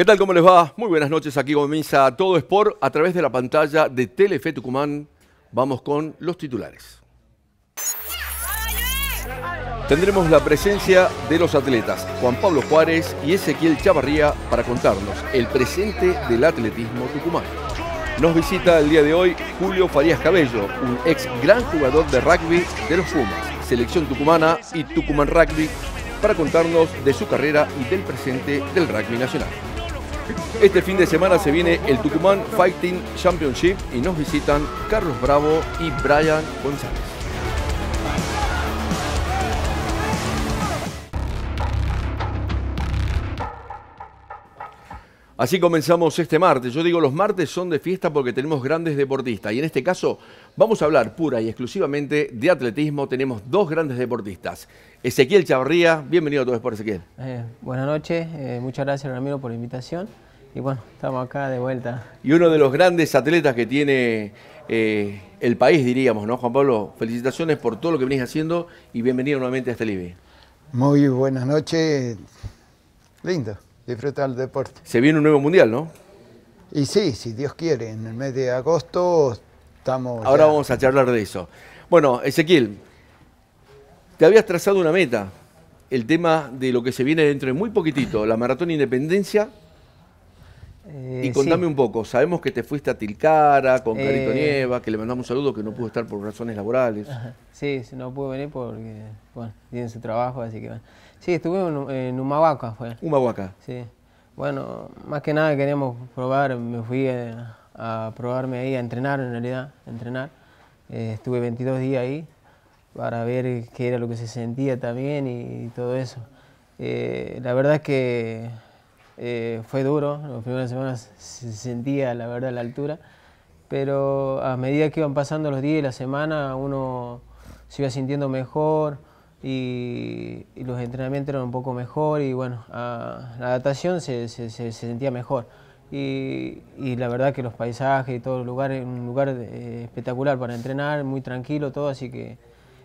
¿Qué tal? ¿Cómo les va? Muy buenas noches. Aquí comienza Todo Sport a través de la pantalla de Telefe Tucumán. Vamos con los titulares. Tendremos la presencia de los atletas Juan Pablo Juárez y Ezequiel Chavarría para contarnos el presente del atletismo tucumán. Nos visita el día de hoy Julio Farías Cabello, un ex gran jugador de rugby de los Pumas, selección tucumana y Tucumán Rugby, para contarnos de su carrera y del presente del rugby nacional. Este fin de semana se viene el Tucumán Fighting Championship y nos visitan Carlos Bravo y Brian González. Así comenzamos este martes. Yo digo, los martes son de fiesta porque tenemos grandes deportistas. Y en este caso vamos a hablar pura y exclusivamente de atletismo. Tenemos dos grandes deportistas. Ezequiel Chavarría, bienvenido a todos por Ezequiel. Eh, buenas noches, eh, muchas gracias Ramiro por la invitación. Y bueno, estamos acá de vuelta. Y uno de los grandes atletas que tiene eh, el país, diríamos, ¿no? Juan Pablo, felicitaciones por todo lo que venís haciendo y bienvenido nuevamente a este live. Muy buenas noches. Lindo disfrutar del deporte. Se viene un nuevo mundial, ¿no? Y sí, si Dios quiere, en el mes de agosto estamos... Ahora vamos a charlar de eso. Bueno, Ezequiel, te habías trazado una meta, el tema de lo que se viene dentro de muy poquitito, la Maratón Independencia. Eh, y contame un poco, sabemos que te fuiste a Tilcara con eh, Carito Nieva, que le mandamos un saludo que no pudo estar por razones laborales. Sí, no pudo venir porque, bueno, tiene su trabajo, así que bueno. Sí, estuve en, Humahuaca, fue. Humahuaca. Sí. Bueno, más que nada queríamos probar, me fui a, probarme ahí, a entrenar en realidad, a entrenar. Eh, estuve 22 días ahí para ver qué era lo que se sentía también y, todo eso. Eh, la verdad es que eh, fue duro, las primeras semanas se sentía la verdad la altura, pero a medida que iban pasando los días y la semana uno se iba sintiendo mejor, y, los entrenamientos eran un poco mejor y bueno, la adaptación se, se, sentía mejor. Y, la verdad que los paisajes y todo el lugar, un lugar eh, espectacular para entrenar, muy tranquilo, todo, así que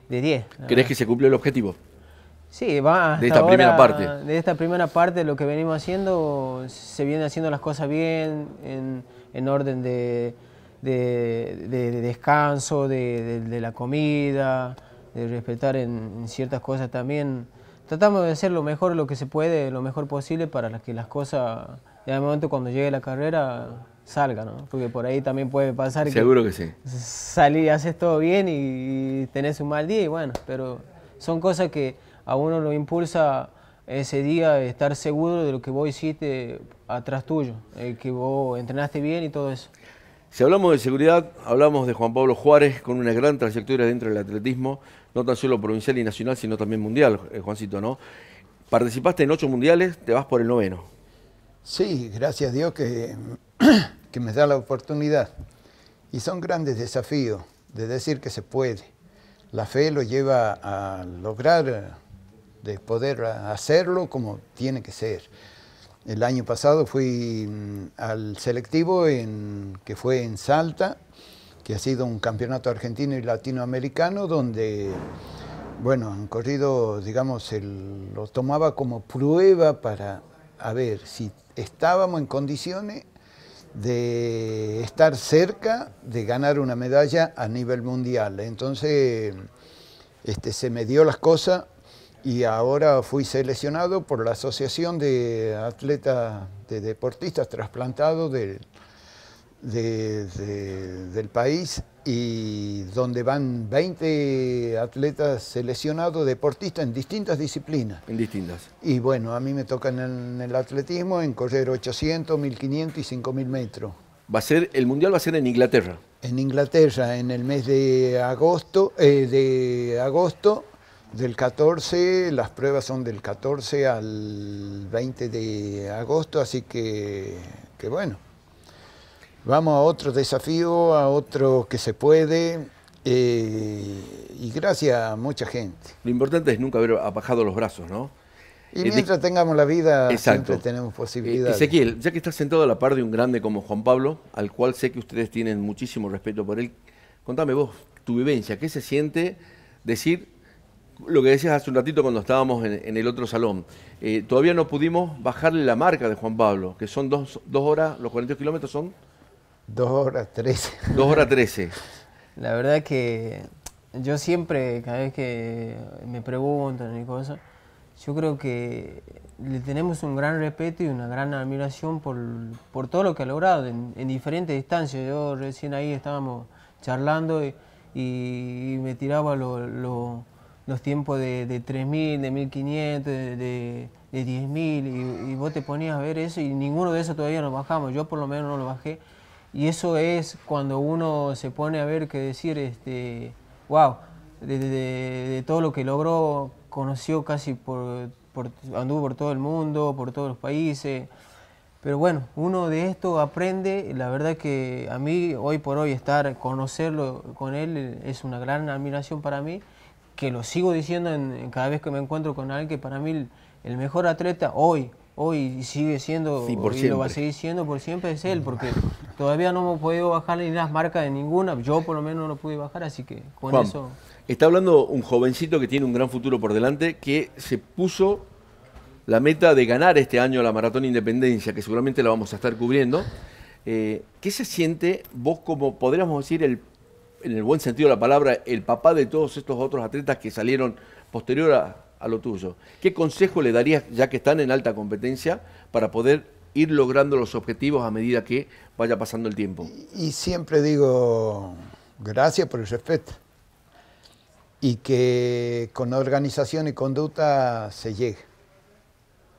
de 10. ¿Crees que se cumplió el objetivo? Sí, va. De esta primera parte. De esta primera parte, lo que venimos haciendo, se vienen haciendo las cosas bien, en, en orden de, de, de descanso, de la comida, de respetar en, ciertas cosas también. Tratamos de hacer lo mejor, lo que se puede, lo mejor posible para que las cosas, ya el momento cuando llegue la carrera, salgan, ¿no? Porque por ahí también puede pasar Seguro que, sí. salí, haces todo bien y tenés un mal día y bueno, pero son cosas que a uno lo impulsa ese día estar seguro de lo que vos hiciste atrás tuyo, eh, que vos entrenaste bien y todo eso. Si hablamos de seguridad, hablamos de Juan Pablo Juárez con una gran trayectoria dentro del atletismo, no tan solo provincial y nacional, sino también mundial, eh, Juancito, ¿no? Participaste en ocho mundiales, te vas por el noveno. Sí, gracias a Dios que, que me da la oportunidad. Y son grandes desafíos de decir que se puede. La fe lo lleva a lograr, de poder hacerlo como tiene que ser. El año pasado fui mm, al selectivo que fue en Salta, que ha sido un campeonato argentino y latinoamericano donde, bueno, han corrido, digamos, lo tomaba como prueba para a ver si estábamos en condiciones de estar cerca de ganar una medalla a nivel mundial. Entonces, este, se me dio las cosas y ahora fui seleccionado por la Asociación de Atletas, de Deportistas Trasplantados del, país y donde van 20 atletas seleccionados, deportistas en distintas disciplinas. En distintas. Y bueno, a mí me toca en el, atletismo, en correr 800, 1500 y 5000 metros. Va a ser, el mundial va a ser en Inglaterra. En Inglaterra, en el mes de agosto, eh, de agosto del 14, las pruebas son del 14 al 20 de agosto, así que, bueno. Vamos a otro desafío, a otro que se puede, eh, y gracias a mucha gente. Lo importante es nunca haber apajado los brazos, ¿no? Y eh, mientras tengamos la vida, siempre tenemos eh, posibilidades. Ezequiel, ya que estás sentado a la par de un grande como Juan Pablo, al cual sé que ustedes tienen muchísimo respeto por él, contame vos tu vivencia, ¿qué se siente decir lo que decías hace un ratito cuando estábamos en, el otro salón, eh, todavía no pudimos bajarle la marca de Juan Pablo, que son dos, horas, los 40 kilómetros son... Dos horas trece. Dos horas trece. la verdad que yo siempre, cada vez que me preguntan y cosas, yo creo que le tenemos un gran respeto y una gran admiración por, todo lo que ha logrado en, diferentes distancias. Yo recién ahí estábamos charlando y, me tiraba lo los tiempos de, de 3.000, de 1.500, de, de, 10.000, y, y, vos te ponías a ver eso y ninguno de eso todavía nos bajamos, yo por lo menos no lo bajé. Y eso es cuando uno se pone a ver que decir, este, wow, de, todo lo que logró, conoció casi por, por, anduvo por todo el mundo, por todos los países. Pero bueno, uno de esto aprende, la verdad que a mí hoy por hoy estar, conocerlo con él es una gran admiración para mí que lo sigo diciendo en, cada vez que me encuentro con alguien, que para mí el, mejor atleta hoy, hoy sigue siendo, y lo va a seguir siendo por siempre, es él, porque todavía no hemos podido bajar ni las marcas de ninguna, yo por lo menos no lo pude bajar, así que con eso... Está hablando un jovencito que tiene un gran futuro por delante, que se puso la meta de ganar este año la Maratón Independencia, que seguramente la vamos a estar cubriendo. Eh, ¿Qué se siente vos como, podríamos decir, el en el buen sentido de la palabra, el papá de todos estos otros atletas que salieron posterior a, lo tuyo. ¿Qué consejo le darías, ya que están en alta competencia, para poder ir logrando los objetivos a medida que vaya pasando el tiempo? Y, siempre digo, gracias por el respeto. Y que con organización y conducta se llegue.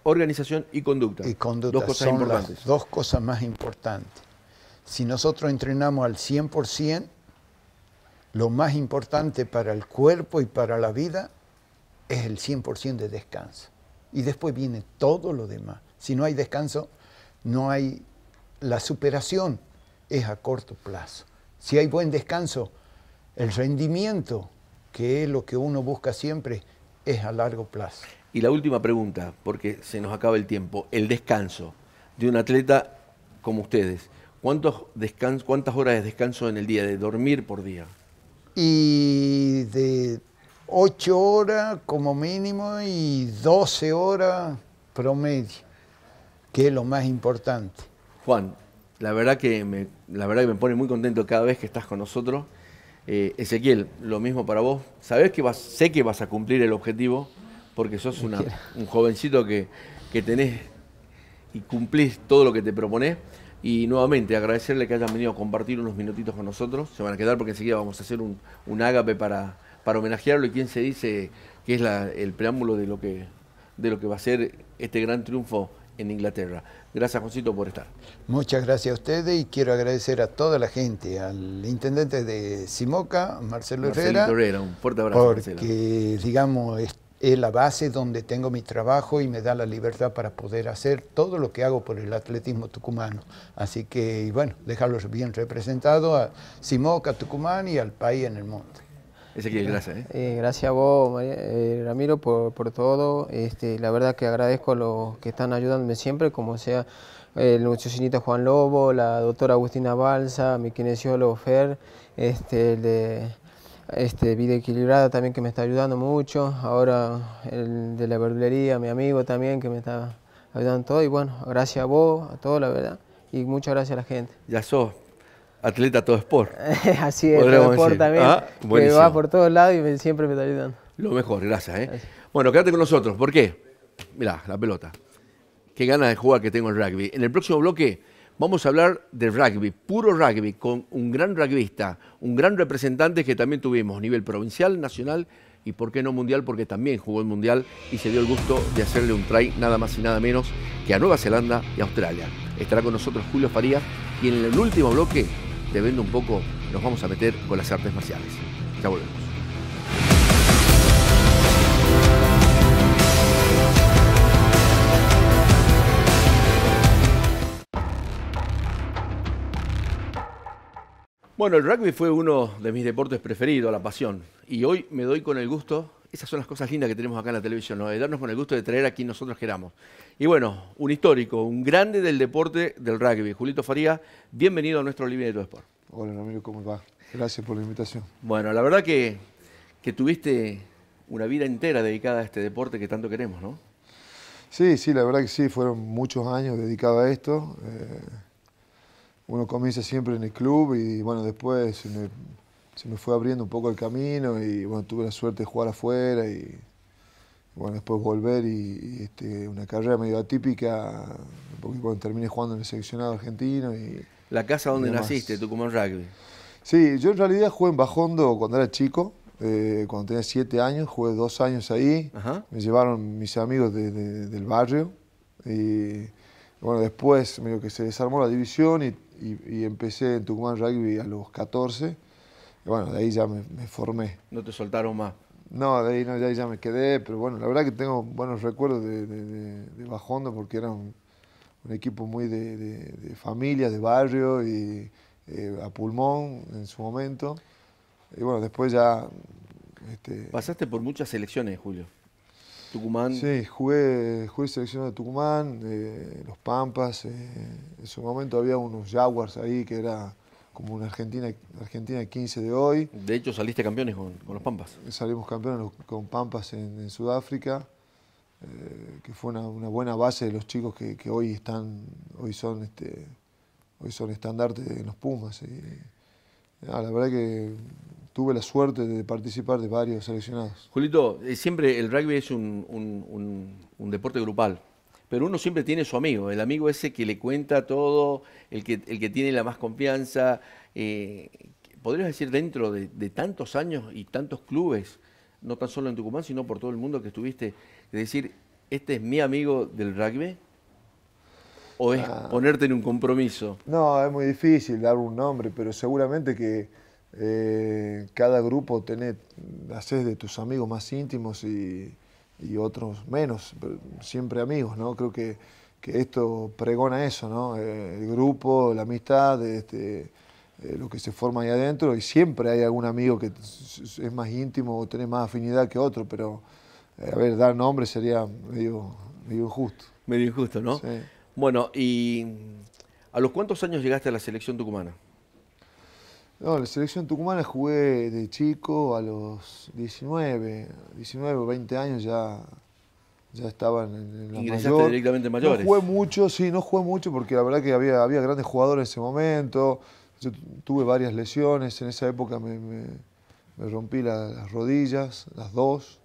Organización y conducta. Y conducta. Dos cosas son importantes. dos cosas más importantes. Si nosotros entrenamos al 100%, lo más importante para el cuerpo y para la vida es el 100% de descanso. Y después viene todo lo demás. Si no hay descanso, no hay la superación, es a corto plazo. Si hay buen descanso, el rendimiento, que es lo que uno busca siempre, es a largo plazo. Y la última pregunta, porque se nos acaba el tiempo, el descanso de un atleta como ustedes. ¿Cuántas horas de descanso en el día, de dormir por día? y de 8 horas como mínimo y 12 horas promedio, que es lo más importante. Juan, la verdad que me, la verdad me pone muy contento cada vez que estás con nosotros. Eh, Ezequiel, lo mismo para vos. Sabés que vas, sé que vas a cumplir el objetivo porque sos un jovencito que, tenés y cumplís todo lo que te proponés. Y nuevamente agradecerle que hayan venido a compartir unos minutitos con nosotros. Se van a quedar porque enseguida vamos a hacer un, un ágape para, para homenajearlo y quien se dice que es el preámbulo de lo, que, de lo que va a ser este gran triunfo en Inglaterra. Gracias, Josito, por estar. Muchas gracias a ustedes y quiero agradecer a toda la gente, al intendente de Simoca, Marcelo Herrera. Marcelo un fuerte abrazo. Porque, Marcelo. digamos, es la base donde tengo mi trabajo y me da la libertad para poder hacer todo lo que hago por el atletismo tucumano. Así que, bueno, dejarlos bien representado a Simoca, Tucumán y al país en el mundo. Ezequiel, gracias. ¿eh? Eh, gracias a vos, eh, Ramiro, por, por, todo. Este, la verdad que agradezco a los que están ayudándome siempre, como sea el nutricionista Juan Lobo, la doctora Agustina Balsa, mi kinesiólogo Fer, este, el de este, Vida Equilibrada también que me está ayudando mucho, ahora el de la verdulería, mi amigo también que me está ayudando todo y bueno, gracias a vos, a todos la verdad y muchas gracias a la gente. Ya sos atleta todo sport. Así es, todo sport también, ah, que va por todos lados y siempre me está ayudando. Lo mejor, ¿eh? gracias, Bueno, quédate con nosotros, ¿por qué? Mirá, la pelota. Qué ganas de jugar que tengo el rugby. En el próximo bloque Vamos a hablar de rugby, puro rugby, con un gran rugbyista, un gran representante que también tuvimos a nivel provincial, nacional y por qué no mundial, porque también jugó el mundial y se dio el gusto de hacerle un try nada más y nada menos que a Nueva Zelanda y Australia. Estará con nosotros Julio Farías y en el último bloque, te vendo un poco, nos vamos a meter con las artes marciales. Ya volvemos. Bueno, el rugby fue uno de mis deportes preferidos, la pasión. Y hoy me doy con el gusto, esas son las cosas lindas que tenemos acá en la televisión, ¿no? de darnos con el gusto de traer a quien nosotros queramos. Y bueno, un histórico, un grande del deporte del rugby. Julito Faría, bienvenido a nuestro Living de tu Sport. Hola amigo. ¿cómo va? Gracias por la invitación. Bueno, la verdad que, tuviste una vida entera dedicada a este deporte que tanto queremos, ¿no? Sí, sí, la verdad que sí, fueron muchos años dedicados a esto. Eh, uno comienza siempre en el club y bueno, después se me, fue abriendo un poco el camino y bueno, tuve la suerte de jugar afuera y bueno, después volver y, este, una carrera medio atípica, porque bueno terminé jugando en el seleccionado argentino y... La casa donde naciste, Tucumán Rugby. Sí, yo en realidad jugué en Bajondo cuando era chico, eh, cuando tenía siete años, jugué dos años ahí, me llevaron mis amigos del barrio y bueno, después medio que se desarmó la división y y, empecé en Tucumán Rugby a los 14. Y bueno, de ahí ya me, formé. ¿No te soltaron más? No, de ahí, ya me quedé, pero bueno, la verdad que tengo buenos recuerdos de, de, de Bajondo porque era un, equipo muy de, de, familia, de barrio y eh, a pulmón en su momento. Y bueno, después ya... Este, Pasaste por muchas selecciones, Julio. Tucumán. Sí, jugué, jugué selección de Tucumán, de eh, Los Pampas. Eh, en su momento había unos Jaguars ahí que era como una Argentina, Argentina 15 de hoy. De hecho, saliste campeones con, Los Pampas. Salimos campeones con Pampas en, Sudáfrica. Eh, que fue una, buena base de los chicos que, hoy están, hoy son este, hoy son estandarte en los Pumas. Y, ah, la verdad que tuve la suerte de participar de varios seleccionados. Julito, eh, siempre el rugby es un, deporte grupal, pero uno siempre tiene su amigo, el amigo ese que le cuenta todo, el que, el que tiene la más confianza. Eh, Podrías decir, dentro de, tantos años y tantos clubes, no tan solo en Tucumán, sino por todo el mundo que estuviste, de decir, este es mi amigo del rugby? ¿O es ah. ponerte en un compromiso? No, es muy difícil dar un nombre, pero seguramente que eh, cada grupo tenés, haces de tus amigos más íntimos y, otros menos, siempre amigos, ¿no? Creo que, que esto pregona eso, ¿no? Eh, el grupo, la amistad, este, eh, lo que se forma ahí adentro y siempre hay algún amigo que es más íntimo o tiene más afinidad que otro, pero a ver, dar nombre sería medio, injusto. Medio injusto, ¿no? Bueno, ¿y a los cuántos años llegaste a la selección tucumana? No, la selección tucumana jugué de chico, a los 19, 19 o 20 años ya, ya estaban en, la Ingresaste directamente mayores. No jugué mucho, sí, no jugué mucho porque la verdad que había, había grandes jugadores en ese momento. Yo tuve varias lesiones, en esa época me, rompí las rodillas, las dos.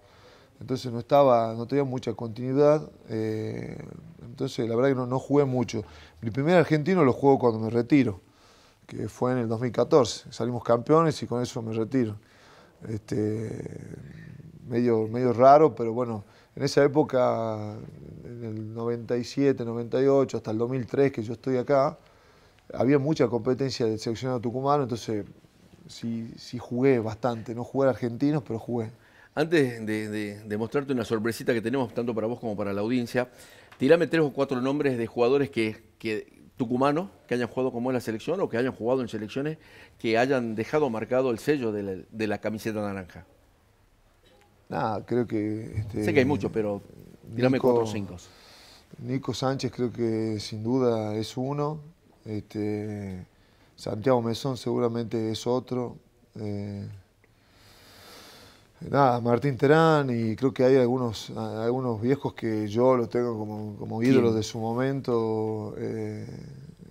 Entonces no estaba, no tenía mucha continuidad. Eh, entonces la verdad que no, no jugué mucho. Mi primer argentino lo juego cuando me retiro que fue en el 2014. Salimos campeones y con eso me retiro. Este, medio, medio raro, pero bueno, en esa época, en el 97, 98, hasta el 2003 que yo estoy acá, había mucha competencia del seleccionado tucumano, entonces sí, jugué bastante. No jugué a argentinos, pero jugué. Antes de, mostrarte una sorpresita que tenemos tanto para vos como para la audiencia, tirame tres o cuatro nombres de jugadores que tucumanos que hayan jugado como en la selección o que hayan jugado en selecciones que hayan dejado marcado el sello de la, camiseta naranja? Nada, ah, creo que... Este, sé que hay muchos, pero dígame cuatro o cinco. Nico Sánchez creo que sin duda es uno. Este, Santiago Mesón seguramente es otro. Eh, nada, Martín Terán y creo que hay algunos, algunos viejos que yo los tengo como, como ídolos de su momento. Eh,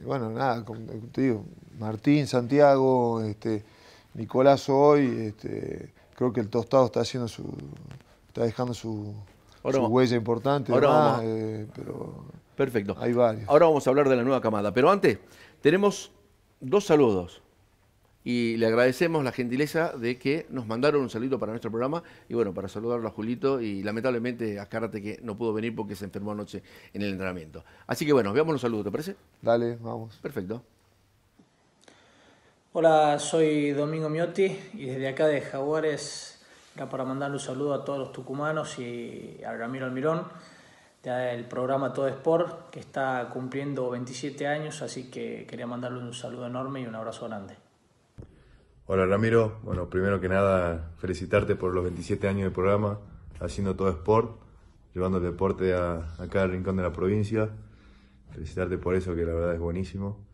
bueno, nada, te digo, Martín, Santiago, este, Nicolás hoy, este, creo que el tostado está haciendo su. está dejando su, huella importante, ahora eh, perfecto. Hay varios. Ahora vamos a hablar de la nueva camada. Pero antes, tenemos dos saludos. Y le agradecemos la gentileza de que nos mandaron un saludo para nuestro programa y bueno, para saludarlo a Julito y lamentablemente a que no pudo venir porque se enfermó anoche en el entrenamiento. Así que bueno, veamos los saludos, ¿te parece? Dale, vamos. Perfecto. Hola, soy Domingo Miotti y desde acá de Jaguares Acá para mandarle un saludo a todos los tucumanos y a Ramiro Almirón del programa Todo Sport que está cumpliendo 27 años, así que quería mandarle un saludo enorme y un abrazo grande. Hola Ramiro, bueno, primero que nada felicitarte por los 27 años de programa, haciendo todo sport, llevando el deporte a, a cada rincón de la provincia. Felicitarte por eso, que la verdad es buenísimo.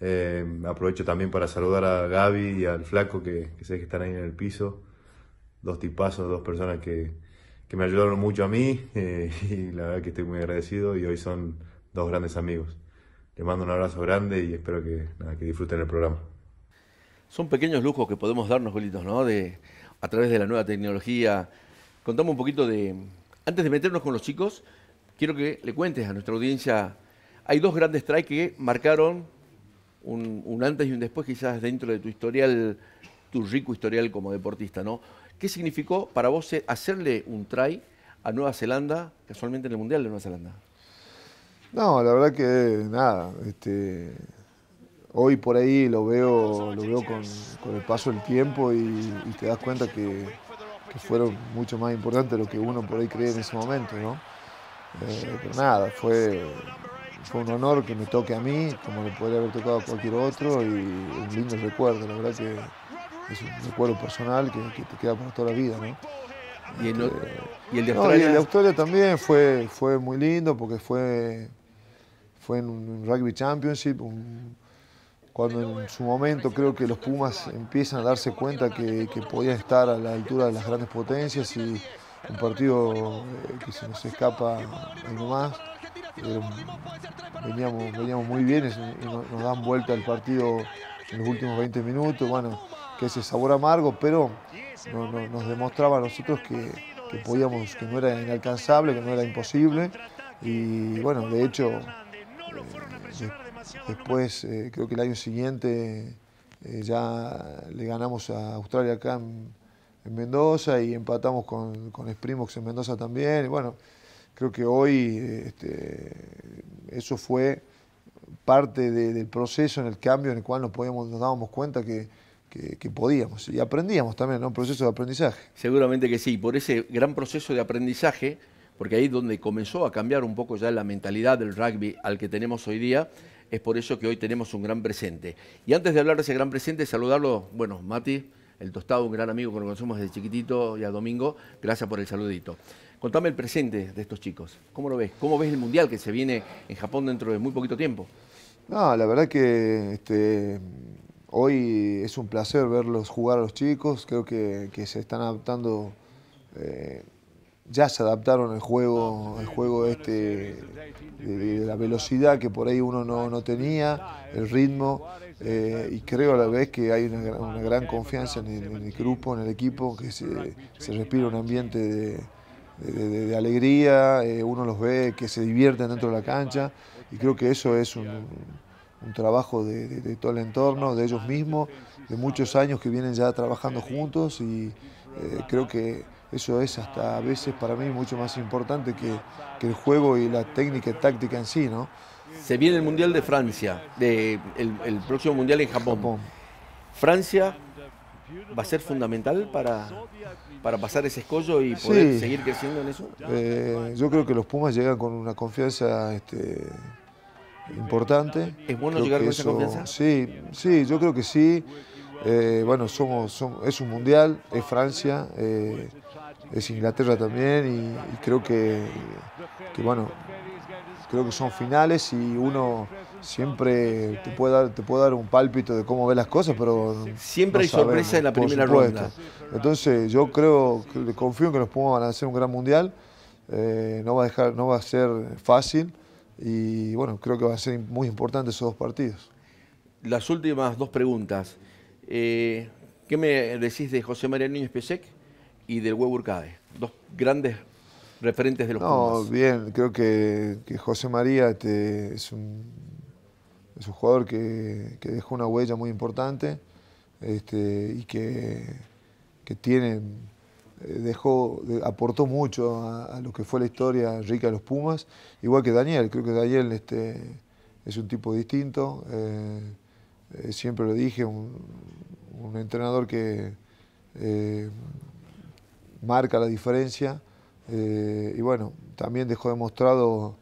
Eh, aprovecho también para saludar a Gaby y al Flaco, que, sé que están ahí en el piso. Dos tipazos, dos personas que, me ayudaron mucho a mí eh, y la verdad que estoy muy agradecido y hoy son dos grandes amigos. te mando un abrazo grande y espero que, que disfruten el programa. Son pequeños lujos que podemos darnos, bolitos, ¿no? a través de la nueva tecnología. contamos un poquito de... Antes de meternos con los chicos, quiero que le cuentes a nuestra audiencia. Hay dos grandes strikes que marcaron un, antes y un después, quizás dentro de tu historial, tu rico historial como deportista, ¿no? ¿Qué significó para vos hacerle un try a Nueva Zelanda, casualmente en el Mundial de Nueva Zelanda? No, la verdad que nada. Este, hoy por ahí lo veo, lo veo con, el paso del tiempo y, te das cuenta que, fueron mucho más importantes de lo que uno por ahí cree en ese momento, ¿no? Eh, pero nada, fue, fue un honor que me toque a mí, como le podría haber tocado a cualquier otro, y un lindo recuerdo, la verdad que es un recuerdo personal que, te queda para toda la vida, ¿no? ¿Y el, este, de Australia? el de Australia también fue, fue muy lindo porque fue, fue en un Rugby Championship, cuando en su momento creo que los Pumas empiezan a darse cuenta que, podían estar a la altura de las grandes potencias y un partido eh, que se nos escapa algo más eh, Veníamos, muy bien eh, nos dan vuelta el partido en los últimos 20 minutos, bueno, que ese sabor amargo, pero nos demostraba a nosotros que, podíamos, que no era inalcanzable, que no era imposible y bueno, de hecho Después, eh, pues, eh, creo que el año siguiente eh, ya le ganamos a Australia acá en, Mendoza y empatamos con, con en Mendoza también. bueno, creo que hoy este, eso fue parte del proceso en el cambio en el cual nos, podíamos, dábamos cuenta que, podíamos y aprendíamos también, ¿no? Un proceso de aprendizaje. Seguramente que sí, por ese gran proceso de aprendizaje, porque ahí es donde comenzó a cambiar un poco ya la mentalidad del rugby al que tenemos hoy día. Es por eso que hoy tenemos un gran presente. Y antes de hablar de ese gran presente, saludarlo, bueno, Mati, el tostado, un gran amigo que lo conocemos desde chiquitito y a Domingo, gracias por el saludito. Contame el presente de estos chicos, ¿cómo lo ves? ¿Cómo ves el Mundial que se viene en Japón dentro de muy poquito tiempo? No, la verdad que este, hoy es un placer verlos jugar a los chicos, creo que, se están adaptando eh, ya se adaptaron el juego, el juego este de, la velocidad que por ahí uno no, no tenía, el ritmo, eh, y creo a la vez que hay una, gran confianza en el, grupo, en el equipo, que se, respira un ambiente de, de, alegría, eh, uno los ve que se divierten dentro de la cancha, y creo que eso es un, trabajo de, todo el entorno, de ellos mismos, de muchos años que vienen ya trabajando juntos, y eh, creo que eso es hasta a veces para mí mucho más importante que, el juego y la técnica y táctica en sí, ¿no? Se viene el Mundial de Francia, de, el, próximo Mundial en Japón. Francia va a ser fundamental para, pasar ese escollo y poder seguir creciendo en eso. Eh, yo creo que los Pumas llegan con una confianza este, importante. ¿Es bueno llegar con esa confianza? Sí, sí, yo creo que sí. Eh, bueno, somos, es un mundial, es Francia. Eh, es Inglaterra también y, creo que, bueno, creo que son finales y uno siempre te puede dar, te puede dar un pálpito de cómo ve las cosas, pero siempre hay sorpresa en la primera ronda. Entonces yo creo, confío en que los Pumas van a hacer un gran mundial, eh, no va a dejar, no va a ser fácil y bueno, creo que va a ser muy importante esos dos partidos. Las últimas dos preguntas. Eh, ¿Qué me decís de José María Núñez Pesek? y del Huevo dos grandes referentes de los no, Bien, creo que, José María es, un, jugador que, dejó una huella muy importante este, y que, tiene, eh, dejó, aportó mucho a, lo que fue la historia rica de los Pumas, igual que Daniel, creo que Daniel este, es un tipo distinto, eh, eh, siempre lo dije, un, entrenador que marca la diferencia eh, y bueno, también dejó demostrado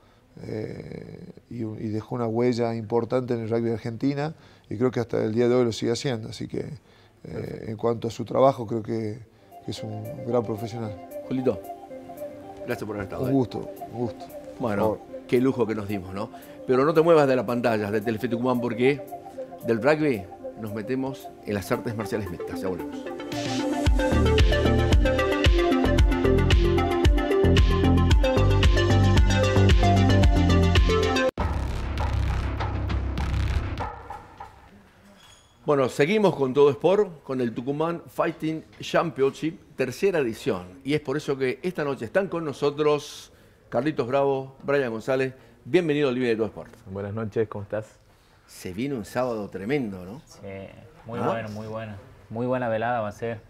eh, y, dejó una huella importante en el rugby de Argentina y creo que hasta el día de hoy lo sigue haciendo, así que eh, en cuanto a su trabajo creo que, es un gran profesional. Julito, gracias por haber estado. Un gusto, un gusto. Bueno, qué lujo que nos dimos, ¿no? Pero no te muevas de la pantalla de Telefe Tucumán porque del rugby nos metemos en las artes marciales mixtas. Ya volvemos. Bueno, seguimos con Todo Sport, con el Tucumán Fighting Championship, tercera edición. Y es por eso que esta noche están con nosotros Carlitos Bravo, Brian González. Bienvenido al Libre de Todo Sport. Buenas noches, ¿cómo estás? Se viene un sábado tremendo, ¿no? Sí, muy ah. bueno, muy buena. Muy buena velada va a ser.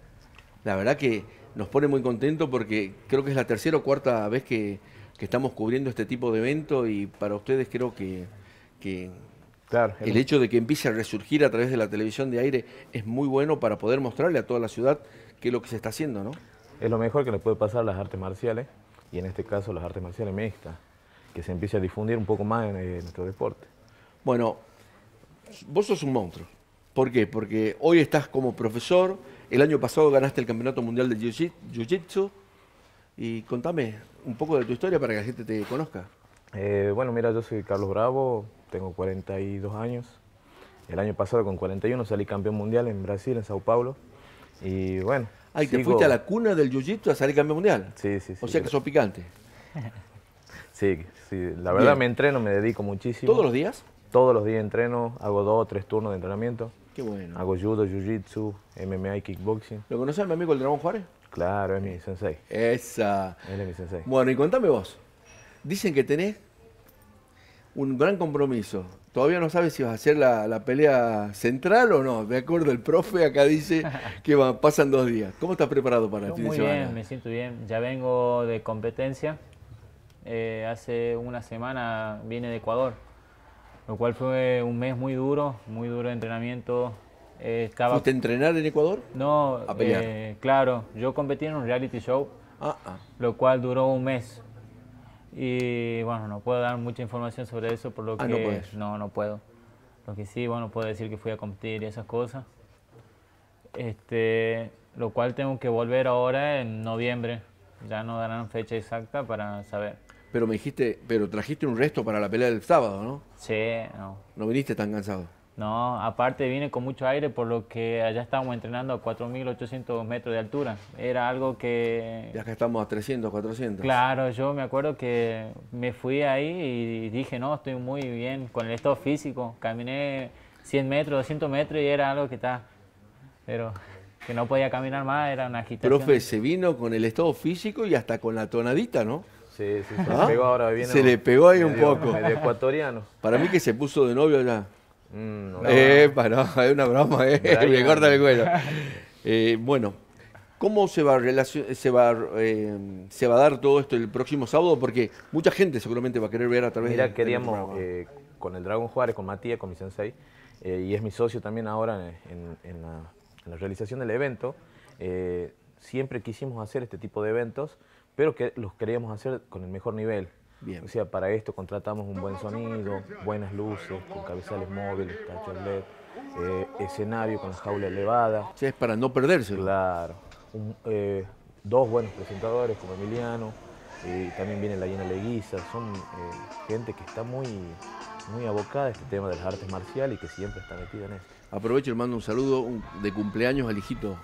La verdad que nos pone muy contento porque creo que es la tercera o cuarta vez que, estamos cubriendo este tipo de evento y para ustedes creo que el... hecho de que empiece a resurgir a través de la televisión de aire es muy bueno para poder mostrarle a toda la ciudad qué es lo que se está haciendo, ¿no? Es lo mejor que le puede pasar a las artes marciales, y en este caso las artes marciales mixtas, que se empiece a difundir un poco más en, eh, nuestro deporte. Bueno, vos sos un monstruo. ¿Por qué? Porque hoy estás como profesor, el año pasado ganaste el Campeonato Mundial de Jiu-Jitsu, y contame un poco de tu historia para que la gente te conozca. Eh, bueno, mira, yo soy Carlos Bravo, tengo 42 años. El año pasado con 41 salí campeón mundial en Brasil, en Sao Paulo. Y bueno. Ay, te fuiste a la cuna del jiu-jitsu a salir campeón mundial. Sí, sí, sí. O sea que sos picante. Sí, sí. La verdad me entreno, me dedico muchísimo. ¿Todos los días? Todos los días entreno, hago dos o tres turnos de entrenamiento. Qué bueno. Hago judo, jiu-jitsu, MMA kickboxing. ¿Lo conoces a mi amigo el Dragón Juárez? Claro, es mi sensei. Esa. Él es mi sensei. Bueno, y contame vos. Dicen que tenés un gran compromiso. Todavía no sabe si vas a hacer la, la, pelea central o no. De acuerdo, el profe acá dice que va, pasan dos días. ¿Cómo estás preparado para el fin de semana? bien, me siento bien. Ya vengo de competencia. Eh, hace una semana vine de Ecuador, lo cual fue un mes muy duro, muy duro de entrenamiento. Eh, estaba... entrenar en Ecuador? No, a pelear. Eh, claro. Yo competí en un reality show, ah, ah. lo cual duró un mes. Y bueno, no puedo dar mucha información sobre eso, por lo ah, que no, no, no puedo. Lo que sí, bueno, puedo decir que fui a competir y esas cosas. Este, lo cual tengo que volver ahora en noviembre. Ya no darán fecha exacta para saber. Pero me dijiste, pero trajiste un resto para la pelea del sábado, ¿no? Sí, no. No viniste tan cansado. No, aparte vine con mucho aire, por lo que allá estábamos entrenando a 4.800 metros de altura. Era algo que... Ya que estamos a 300, 400. Claro, yo me acuerdo que me fui ahí y dije, no, estoy muy bien con el estado físico. Caminé 100 metros, 200 metros y era algo que está... Pero que no podía caminar más, era una agitación. Profe, se vino con el estado físico y hasta con la tonadita, ¿no? Sí, se ¿Ah? le pegó ahora. Viene se le pegó ahí un poco. El ecuatoriano. Para mí que se puso de novio allá. Mm, no, es una broma, eh. me corta el cuello. Eh, bueno, ¿Cómo se va, a se, eh, se va a dar todo esto el próximo sábado? Porque mucha gente seguramente va a querer ver a través Mira, Mira, queríamos eh, con el Dragon Juárez, con Matías, con mi sensei, y es mi socio también ahora en, la, en la, realización del evento, siempre quisimos hacer este tipo de eventos, pero que los queríamos hacer con el mejor nivel, o sea, para esto contratamos un buen sonido, buenas luces, con cabezales móviles, tachos LED, eh, escenario con la jaula elevada. Sí, es para no perderse. Claro. Eh, dos buenos presentadores como Emiliano, y también viene la Llena Leguiza, son eh, gente que está muy, muy abocada a este tema de las artes marciales y que siempre está metida en esto. Aprovecho y mando un saludo de cumpleaños al hijito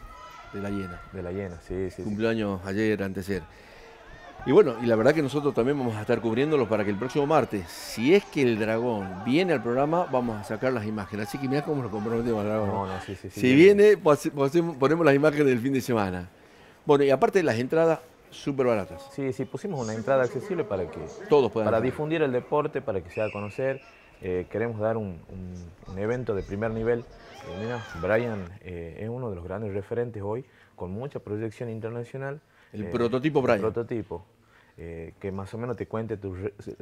de la Llena. De la Llena, sí, sí. Cumpleaños ayer, antes de ser. Y bueno, y la verdad que nosotros también vamos a estar cubriéndolo para que el próximo martes, si es que el dragón viene al programa, vamos a sacar las imágenes. Así que mira cómo lo comprometemos el dragón. No, si viene, pues, pues, ponemos las imágenes del fin de semana. Bueno, y aparte de las entradas, súper baratas. Sí, sí, pusimos una entrada accesible para que todos puedan. Para difundir el deporte, para que se haga conocer. Eh, queremos dar un, evento de primer nivel. Eh, mira, Brian eh, es uno de los grandes referentes hoy, con mucha proyección internacional. El prototipo Brian. El prototipo. Eh, que más o menos te cuente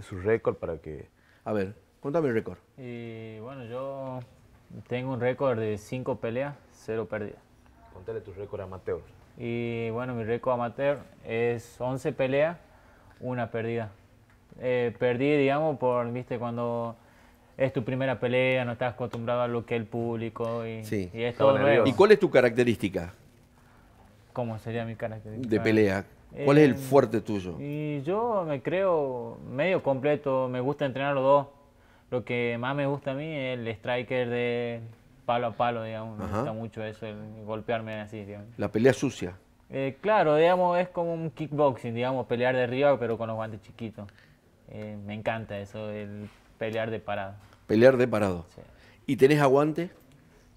su récord para que... A ver, cuéntame el récord. Y bueno, yo tengo un récord de 5 peleas, 0 pérdidas. Contale tu récord amateur. Y bueno, mi récord amateur es 11 peleas, una pérdida. Eh, perdí, digamos, por, viste, cuando es tu primera pelea, no estás acostumbrado a lo que es el público y, y es todo nuevo. ¿Y cuál es tu característica? ¿Cómo sería mi característica? De pelea. ¿Cuál es el eh, fuerte tuyo? Y yo me creo medio completo, me gusta entrenar los dos. Lo que más me gusta a mí es el striker de palo a palo, digamos. Me gusta mucho eso, el golpearme así, digamos. La pelea sucia. Eh, claro, digamos, es como un kickboxing, digamos, pelear de arriba pero con los guantes chiquitos. Eh, me encanta eso, el pelear de parado. Pelear de parado. Sí. ¿Y tenés aguante?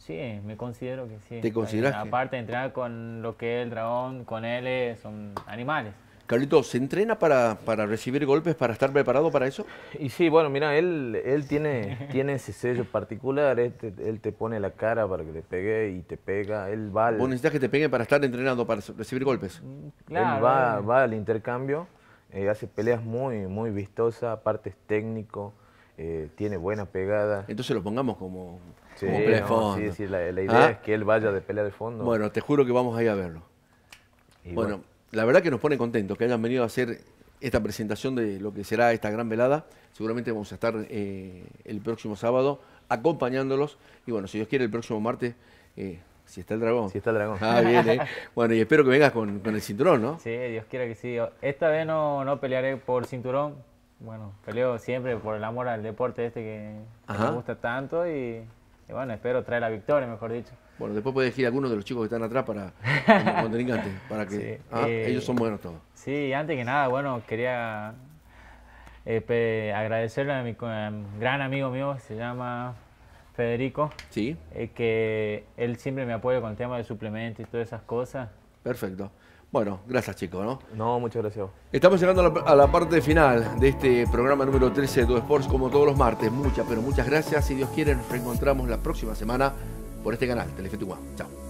Sí, me considero que sí. ¿Te consideras? Eh, aparte de entrenar con lo que es el dragón, con él, eh, son animales. Carlitos, ¿se entrena para, recibir golpes, para estar preparado para eso? Y sí, bueno, mira, él, él tiene, tiene ese sello particular, él te, pone la cara para que le pegue y te pega, él va... ¿Vos necesitas que te peguen para estar entrenando, para recibir golpes? Mm, claro. Él eh. va, al intercambio, hace peleas muy, muy vistosas, aparte es técnico, eh, tiene buena pegada. Entonces lo pongamos como, pelea de fondo. la, idea ¿Ah? es que él vaya de pelea de fondo. Bueno, te juro que vamos ahí a verlo. bueno, la verdad que nos pone contentos que hayan venido a hacer esta presentación de lo que será esta gran velada. Seguramente vamos a estar eh, el próximo sábado acompañándolos. Y bueno, si Dios quiere, el próximo martes. Eh, si está el dragón. Si está el dragón. Ah, bien, ¿eh? Bueno, y espero que vengas con, el cinturón, ¿no? Sí, Dios quiera que sí. Esta vez no, no pelearé por cinturón, bueno, peleo siempre por el amor al deporte este que, me gusta tanto y, bueno, espero traer la victoria, mejor dicho. Bueno, después puedes elegir a algunos de los chicos que están atrás para para que ah, eh, ellos son buenos todos. Sí, antes que nada, bueno, quería eh, agradecerle a mi gran amigo mío, se llama Federico, sí. Eh, que él siempre me apoya con el tema de suplementos y todas esas cosas. Perfecto. Bueno, gracias chicos, ¿no? No, muchas gracias. Estamos llegando a la, parte final de este programa número 13 de Do Sports, como todos los martes. Muchas, pero muchas gracias. Si Dios quiere, nos reencontramos la próxima semana por este canal, Telefe Chao.